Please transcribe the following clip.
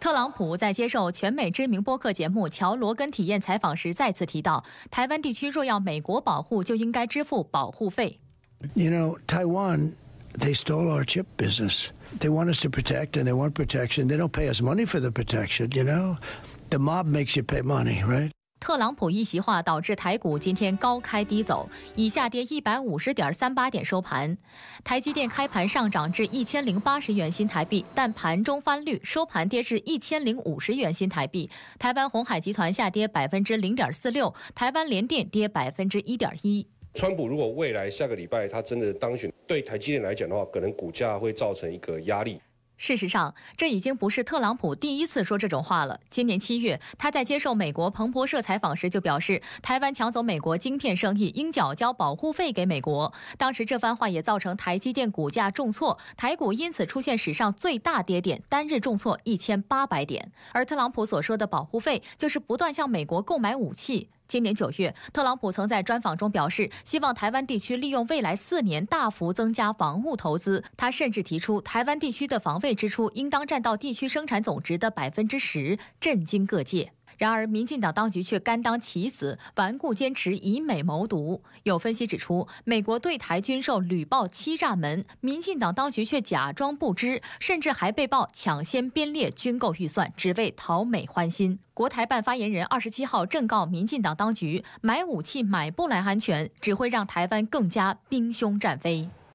特朗普在接受全美知名播客节目《乔罗根体验》采访时再次提到，台湾地区若要美国保护，就应该支付保护费。You know, Taiwan, they stole our chip business. They want us to protect, and they want protection. They don't pay us money for the protection. You know, the mob makes you pay money, right? 特朗普一席话导致台股今天高开低走，已下跌一百五十点三八点收盘。台积电开盘上涨至一千零八十元新台币，但盘中翻绿，收盘跌至一千零五十元新台币。台湾红海集团下跌百分之零点四六，台湾联电跌百分之一点一。川普如果未来下个礼拜他真的当选，对台积电来讲的话，可能股价会造成一个压力。事实上，这已经不是特朗普第一次说这种话了。今年七月，他在接受美国彭博社采访时就表示，台湾抢走美国晶片生意应缴交保护费给美国。当时这番话也造成台积电股价重挫，台股因此出现史上最大跌点，单日重挫一千八百点。而特朗普所说的保护费，就是不断向美国购买武器。今年九月，特朗普曾在专访中表示，希望台湾地区利用未来四年大幅增加防务投资。他甚至提出，台湾地区的防卫支出应当占到地区生产总值的百分之十，震惊各界。然而，民进党当局却甘当棋子，顽固坚持以美谋独。有分析指出，美国对台军售屡爆欺诈门，民进党当局却假装不知，甚至还被曝抢先编列军购预算，只为讨美欢心。国台办发言人二十七号正告民进党当局：买武器买不来安全，只会让台湾更加兵凶战非。